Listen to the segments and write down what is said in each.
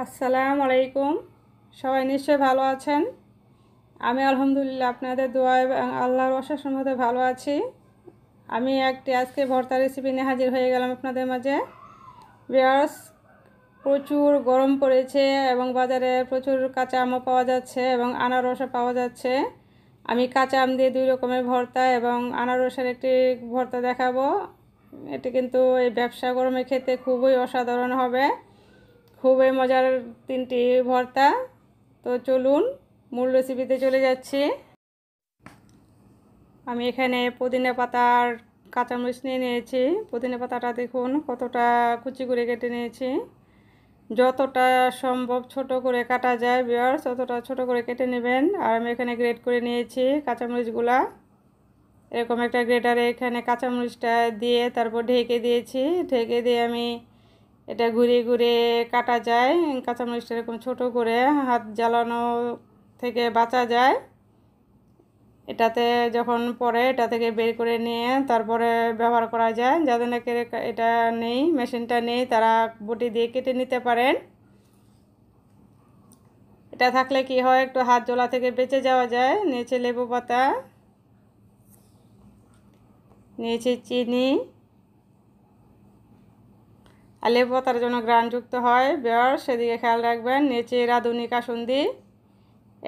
আসসালামু আলাইকুম সবাই নিশ্চয়ই ভালো আছেন আমি আলহামদুলিল্লাহ আপনাদের দোয়া এবং আল্লাহর অশেষের মধ্যে ভালো আছি আমি একটি আজকে ভর্তা রেসিপি নিয়ে হাজির হয়ে গেলাম আপনাদের মাঝে বেয়ার্স প্রচুর গরম পড়েছে এবং বাজারে প্রচুর কাঁচা আমও পাওয়া যাচ্ছে এবং আনারসও পাওয়া যাচ্ছে আমি কাঁচা আম দিয়ে দুই রকমের ভর্তা এবং আনারসের একটি ভর্তা দেখাবো এটি কিন্তু এই ব্যবসা গরমে খেতে খুবই অসাধারণ হবে খুবই মজার তিনটি ভর্তা তো চলুন মূল রেসিপিতে চলে যাচ্ছি আমি এখানে পুদিনা পাতার কাঁচামরিচ নিয়ে নিয়েছি পুদিনা পাতাটা দেখুন কতটা কুচি করে কেটে নিয়েছি যতটা সম্ভব ছোট করে কাটা যায় বিয়ার ততটা ছোট করে কেটে নেবেন আর আমি এখানে গ্রেড করে নিয়েছি কাঁচামরিচগুলা এরকম একটা গ্রেটারে এখানে কাঁচামরিচটা দিয়ে তারপর ঢেকে দিয়েছি ঢেকে দিয়ে আমি এটা ঘুরে ঘুরে কাটা যায় কাঁচামরিচটা এরকম ছোটো করে হাত জ্বালানো থেকে বাঁচা যায় এটাতে যখন পরে এটা থেকে বের করে নিয়ে তারপরে ব্যবহার করা যায় যাদের নাকি এটা নেই মেশিনটা নেই তারা বটি দিয়ে কেটে নিতে পারেন এটা থাকলে কি হয় একটু হাত জোলা থেকে বেঁচে যাওয়া যায় নিয়েছে লেবু পাতা নিয়েছে চিনি আর লেবু পাতার জন্য গ্রানযুক্ত হয় বেয়ার সেদিকে খেয়াল রাখবেন নিচে রাঁধুনি কাসুন্দি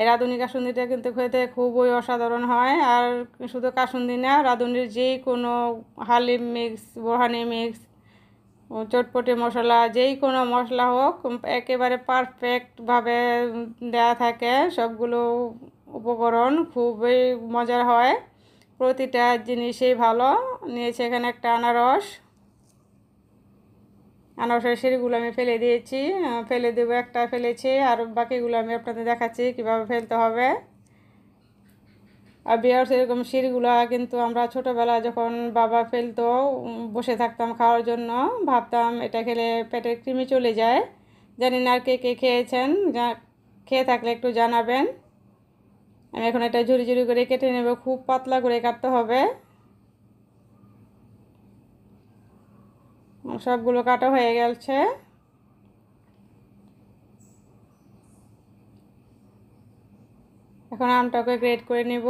এই রাঁধুনি কাসুন্দিটা কিন্তু খেতে খুবই অসাধারণ হয় আর শুধু কাসুন্দি না রাঁধুনির যে কোনো হালিম মিক্স বোহানি মিক্স চটপটি মশলা যেই কোনো মশলা হোক একেবারে পারফেক্টভাবে দেয়া থাকে সবগুলো উপকরণ খুবই মজার হয় প্রতিটা জিনিসই ভালো নিয়েছে এখানে একটা আনারস আনারসের সিঁড়িগুলো আমি ফেলে দিয়েছি ফেলে দেবো একটা ফেলেছি আর বাকিগুলো আমি আপনাদের দেখাচ্ছি কিভাবে ফেলতে হবে আর বিয়ার সেরকম সিঁড়িগুলো কিন্তু আমরা ছোটোবেলা যখন বাবা ফেলতো বসে থাকতাম খাওয়ার জন্য ভাবতাম এটা খেলে পেটের কৃমি চলে যায় জানি না আর কে কে খেয়েছেন যা খেয়ে থাকলে একটু জানাবেন আমি এখন এটা ঝুড়ি ঝুড়ি করে কেটে নেব খুব পাতলা করে কাটতে হবে সবগুলো কাটা হয়ে গেছে এখন আমটাকে গ্রেড করে নেব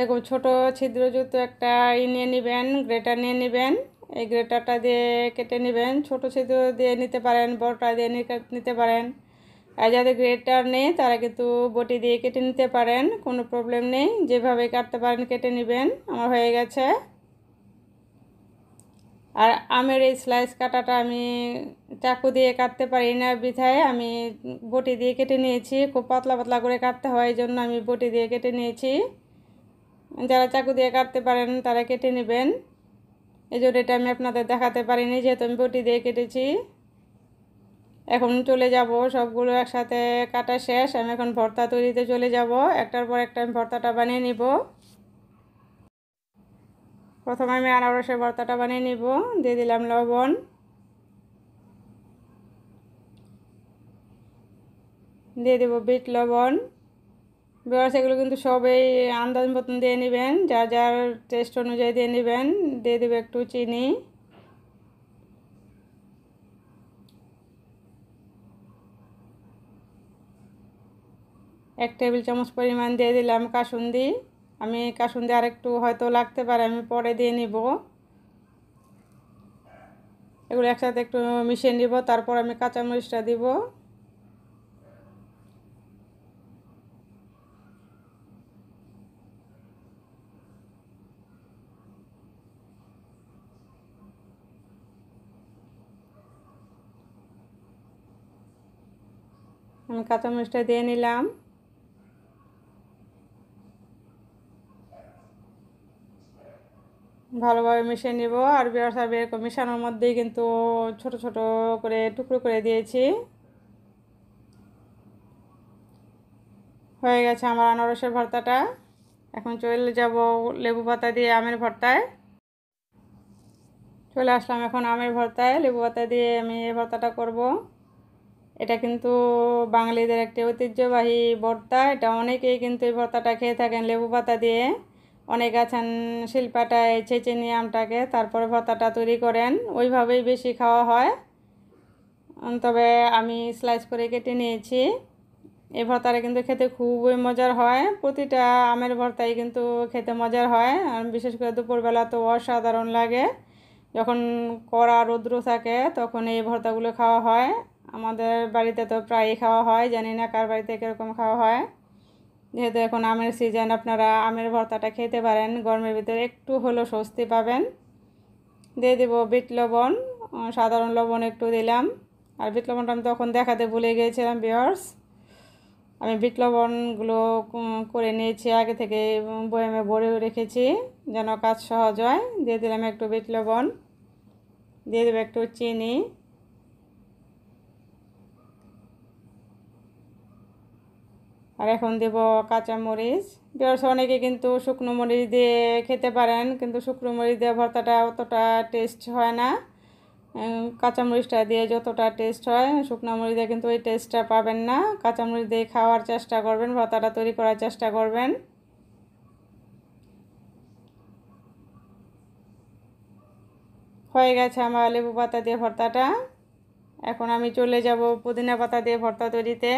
এরকম ছোট ছিদ্রযুক্ত একটা ই নিয়ে নেবেন গ্রেটার নিয়ে নেবেন এই গ্রেটারটা দিয়ে কেটে নেবেন ছোট ছিদ্র দিয়ে নিতে পারেন বড়টা দিয়ে নিতে পারেন আর যাদের গ্রেটার নেই তারা কিন্তু বটি দিয়ে কেটে নিতে পারেন কোনো প্রবলেম নেই যেভাবে কাটতে পারেন কেটে নেবেন আমার হয়ে গেছে আর আমের এই স্লাইস কাটাটা আমি চাকু দিয়ে কাটতে পারি না বিধায় আমি বটি দিয়ে কেটে নিয়েছি খুব পাতলা পাতলা করে কাটতে হয় এই জন্য আমি বটি দিয়ে কেটে নিয়েছি যারা চাকু দিয়ে কাটতে পারেন তারা কেটে নেবেন এই জন্য এটা আমি আপনাদের দেখাতে পারিনি যেহেতু আমি বটি দিয়ে কেটেছি এখন চলে যাব সবগুলো একসাথে কাটা শেষ আমি এখন ভর্তা তৈরিতে চলে যাব একটার পর একটা আমি ভর্তাটা বানিয়ে নিব প্রথমে আমি আনারসের ভর্তাটা বানিয়ে নিব দিয়ে দিলাম লবণ দিয়ে দেবো বিট লবণ বেড়া এগুলো কিন্তু সবই আন্দাজ মতন দিয়ে নেবেন যার যার টেস্ট অনুযায়ী দিয়ে নেবেন দিয়ে দেবো একটু চিনি এক টেবিল চামচ পরিমাণ দিয়ে দিলাম কাসুন্দি আমি কাসুন্দি আর একটু হয়তো লাগতে পারে আমি পরে দিয়ে নিব এগুলো একসাথে একটু মিশিয়ে নিব তারপর আমি কাঁচামরিচটা দিব আমি কাঁচামরিচটা দিয়ে নিলাম ভালোভাবে মিশিয়ে নিব আর বিয়ার সাহেব এরকম মিশানোর মধ্যেই কিন্তু ছোট ছোট করে টুকরো করে দিয়েছি হয়ে গেছে আমার আনারসের ভর্তাটা এখন চলে যাব লেবু পাতা দিয়ে আমের ভর্তায় চলে আসলাম এখন আমের ভর্তায় লেবু পাতা দিয়ে আমি এই ভর্তাটা করব এটা কিন্তু বাঙালিদের একটি ঐতিহ্যবাহী ভর্তা এটা অনেকেই কিন্তু এই ভর্তাটা খেয়ে থাকেন লেবু পাতা দিয়ে অনেক আছেন শিল্পাটায় ছেঁচে নিয়ে আমটাকে তারপরে ভর্তাটা তৈরি করেন ওইভাবেই বেশি খাওয়া হয় তবে আমি স্লাইস করে কেটে নিয়েছি এই ভর্তাটা কিন্তু খেতে খুবই মজার হয় প্রতিটা আমের ভর্তাই কিন্তু খেতে মজার হয় আর বিশেষ করে দুপুরবেলা তো অসাধারণ লাগে যখন কড়া রৌদ্র থাকে তখন এই ভর্তাগুলো খাওয়া হয় আমাদের বাড়িতে তো প্রায়ই খাওয়া হয় জানি না কার বাড়িতে কীরকম খাওয়া হয় যেহেতু এখন আমের সিজন আপনারা আমের ভর্তাটা খেতে পারেন গরমের ভিতরে একটু হলো স্বস্তি পাবেন দিয়ে দেবো বিট লবণ সাধারণ লবণ একটু দিলাম আর বিট লবণটা আমি তখন দেখাতে ভুলে গিয়েছিলাম বিয়ার্স আমি বিট লবণগুলো করে নিয়েছি আগে থেকে বয়ামে ভরে রেখেছি যেন কাজ সহজ হয় দিয়ে দিলাম একটু বিট লবণ দিয়ে দেবো একটু চিনি আর এখন দেব কাঁচা মরিচ বেশ অনেকে কিন্তু শুকনো মরিচ দিয়ে খেতে পারেন কিন্তু শুকনো মরিচ দিয়ে ভর্তাটা অতটা টেস্ট হয় না কাঁচা মরিচটা দিয়ে যতটা টেস্ট হয় শুকনো মরিচ দিয়ে কিন্তু ওই টেস্টটা পাবেন না কাঁচা মরিচ দিয়ে খাওয়ার চেষ্টা করবেন ভর্তাটা তৈরি করার চেষ্টা করবেন হয়ে গেছে আমার লেবু পাতা দিয়ে ভর্তাটা এখন আমি চলে যাব পুদিনা পাতা দিয়ে ভর্তা তৈরিতে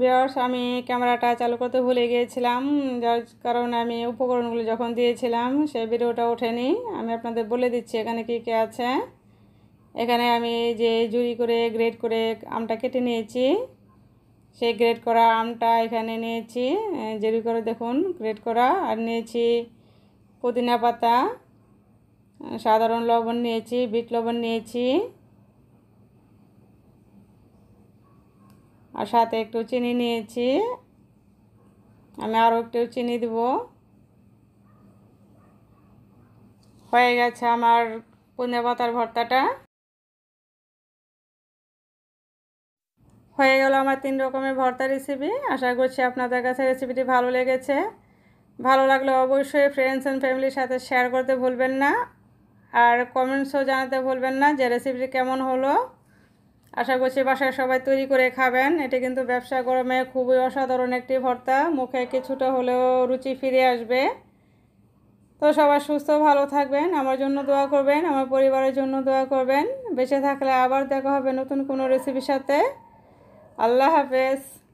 বিয়ার্স আমি ক্যামেরাটা চালু করতে ভুলে গিয়েছিলাম যার কারণে আমি উপকরণগুলো যখন দিয়েছিলাম সেই ভিডিওটা ওঠেনি আমি আপনাদের বলে দিচ্ছি এখানে কী কী আছে এখানে আমি যে জুড়ি করে গ্রেড করে আমটা কেটে নিয়েছি সেই গ্রেড করা আমটা এখানে নিয়েছি জুড়ি করে দেখুন গ্রেড করা আর নিয়েছি পুদিনা পাতা সাধারণ লবণ নিয়েছি বিট লবণ নিয়েছি আর সাথে একটু চিনি নিয়েছি আমি আরও একটু চিনি দেব হয়ে গেছে আমার পুনে পাতার ভর্তাটা হয়ে গেল আমার তিন রকমের ভর্তা রেসিপি আশা করছি আপনাদের কাছে রেসিপিটি ভালো লেগেছে ভালো লাগলে অবশ্যই ফ্রেন্ডস অ্যান্ড ফ্যামিলির সাথে শেয়ার করতে ভুলবেন না আর কমেন্টসও জানাতে ভুলবেন না যে রেসিপিটি কেমন হলো আশা করছি বাসায় সবাই তৈরি করে খাবেন এটা কিন্তু ব্যবসা গরমে খুবই অসাধারণ একটি ভর্তা মুখে কিছুটা হলেও রুচি ফিরে আসবে তো সবাই সুস্থ ভালো থাকবেন আমার জন্য দোয়া করবেন আমার পরিবারের জন্য দোয়া করবেন বেঁচে থাকলে আবার দেখা হবে নতুন কোনো রেসিপির সাথে আল্লাহ হাফেজ